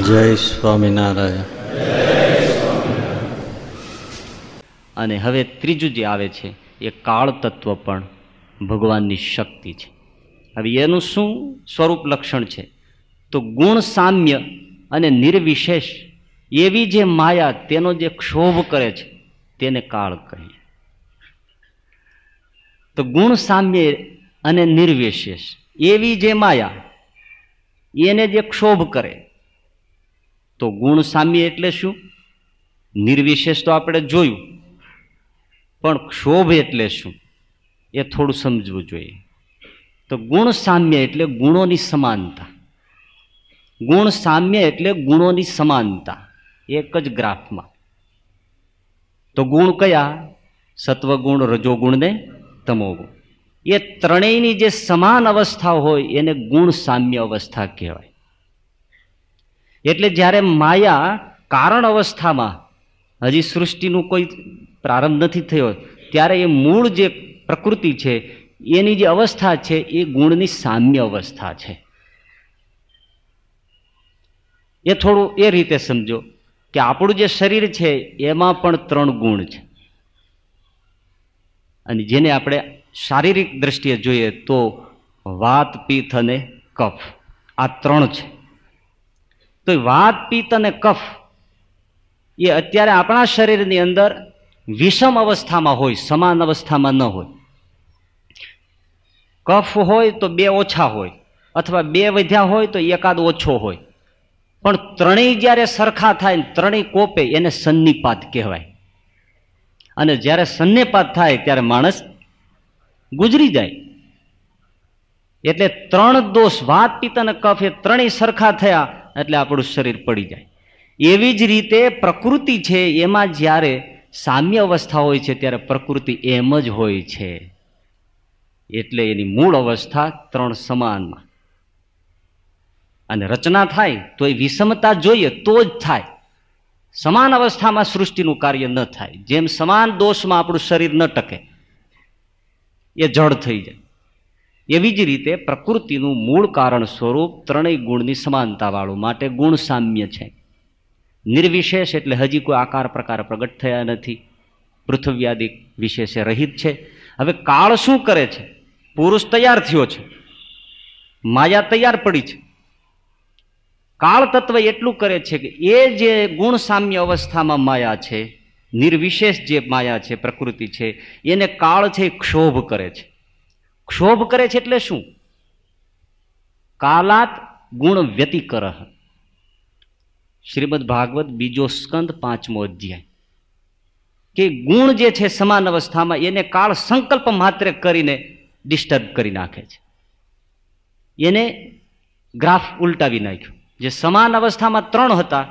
જય સ્વામિનારાયણ અને હવે ત્રીજું જે આવે છે એ કાળ તત્વ પણ ભગવાનની શક્તિ છે હવે એનું શું સ્વરૂપ લક્ષણ છે તો ગુણ સામ્ય અને નિર્વિશેષ એવી જે માયા તેનો જે ક્ષોભ કરે છે તેને કાળ કહીએ તો ગુણ સામ્ય અને નિર્વિશેષ એવી જે માયા એને જે ક્ષોભ કરે તો ગુણ સામ્ય એટલે શું નિર્વિશેષ તો આપણે જોયું પણ ક્ષોભ એટલે શું એ થોડું સમજવું જોઈએ તો ગુણ સામ્ય એટલે ગુણોની સમાનતા ગુણ સામ્ય એટલે ગુણોની સમાનતા એક જ ગ્રાફમાં તો ગુણ કયા સત્વગુણ રજોગુણ ને તમોગુણ એ ત્રણેયની જે સમાન અવસ્થા હોય એને ગુણ સામ્ય અવસ્થા કહેવાય એટલે જ્યારે માયા કારણ અવસ્થામાં હજી સૃષ્ટિનું કોઈ પ્રારંભ નથી થયો ત્યારે એ મૂળ જે પ્રકૃતિ છે એની જે અવસ્થા છે એ ગુણની સામ્ય અવસ્થા છે એ થોડું એ રીતે સમજો કે આપણું જે શરીર છે એમાં પણ ત્રણ ગુણ છે અને જેને આપણે શારીરિક દ્રષ્ટિએ જોઈએ તો વાત પિત્ત અને કફ આ ત્રણ છે તો વાત પિત્ત અને કફ એ અત્યારે આપણા શરીરની અંદર વિષમ અવસ્થામાં હોય સમાન અવસ્થામાં ન હોય કફ હોય તો બે ઓછા હોય અથવા બે વધ્યા હોય તો એકાદ ઓછો હોય પણ ત્રણેય જ્યારે સરખા થાય ને ત્રણેય કોપે એને સન્નિપાત કહેવાય અને જ્યારે સન્નિપાત થાય ત્યારે માણસ ગુજરી જાય એટલે ત્રણ દોષ વાત પિત્ત અને કફ એ ત્રણેય સરખા થયા એટલે આપણું શરીર પડી જાય એવી જ રીતે પ્રકૃતિ છે એમાં જ્યારે સામ્ય અવસ્થા હોય છે ત્યારે પ્રકૃતિ એમ જ હોય છે એટલે એની મૂળ અવસ્થા ત્રણ સમાનમાં અને રચના થાય તો એ વિષમતા જોઈએ તો જ થાય સમાન અવસ્થામાં સૃષ્ટિનું કાર્ય ન થાય જેમ સમાન દોષમાં આપણું શરીર ન ટકે એ જડ થઈ જાય એવી જ રીતે પ્રકૃતિનું મૂળ કારણ સ્વરૂપ ત્રણેય ગુણની સમાનતાવાળું માટે ગુણ સામ્ય છે નિર્વિશેષ એટલે હજી કોઈ આકાર પ્રકાર પ્રગટ થયા નથી પૃથ્વ્યાદિ વિશેષે રહિત છે હવે કાળ શું કરે છે પુરુષ તૈયાર થયો છે માયા તૈયાર પડી છે કાળ તત્વ એટલું કરે છે કે એ જે ગુણ સામ્ય અવસ્થામાં માયા છે નિર્વિશેષ જે માયા છે પ્રકૃતિ છે એને કાળ છે ક્ષોભ કરે છે ક્ષોભ કરે છે એટલે શું કાલાત ગુણ વ્યતિકર શ્રીમદ ભાગવત બીજો સ્કંદ પાંચમો અધ્યાય કે ગુણ જે છે સમાન અવસ્થામાં એને કાળ સંકલ્પ માત્ર કરીને ડિસ્ટર્બ કરી નાખે છે એને ગ્રાફ ઉલટાવી નાખ્યું જે સમાન અવસ્થામાં ત્રણ હતા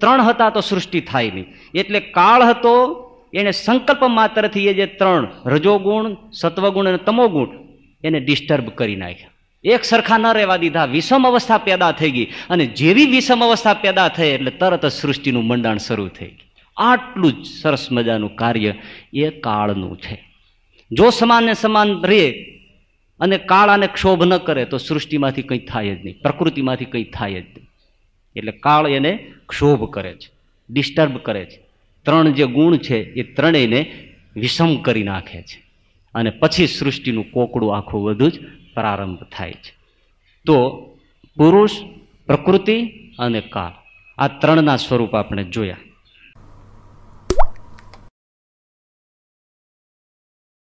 ત્રણ હતા તો સૃષ્ટિ થાય નહીં એટલે કાળ હતો એને સંકલ્પ માત્રથી એ જે ત્રણ રજોગુણ સત્વગુણ અને તમોગુણ એને ડિસ્ટર્બ કરી નાખ્યા એક સરખા ન રહેવા દીધા વિષમ અવસ્થા પેદા થઈ ગઈ અને જેવી વિષમ અવસ્થા પેદા થઈ એટલે તરત જ સૃષ્ટિનું મંડાણ શરૂ થઈ ગયું આટલું જ સરસ મજાનું કાર્ય એ કાળનું છે જો સમાનને સમાન રહે અને કાળ આને ક્ષોભ ન કરે તો સૃષ્ટિમાંથી કંઈ થાય જ નહીં પ્રકૃતિમાંથી કંઈ થાય જ નહીં એટલે કાળ એને ક્ષોભ કરે છે ડિસ્ટર્બ કરે છે ત્રણ જે ગુણ છે એ ત્રણેયને વિષમ કરી નાખે છે અને પછી સૃષ્ટિનું કોકડું આખું વધુ જ પ્રારંભ થાય છે તો પુરુષ પ્રકૃતિ અને કાળ આ ત્રણના સ્વરૂપ આપણે જોયા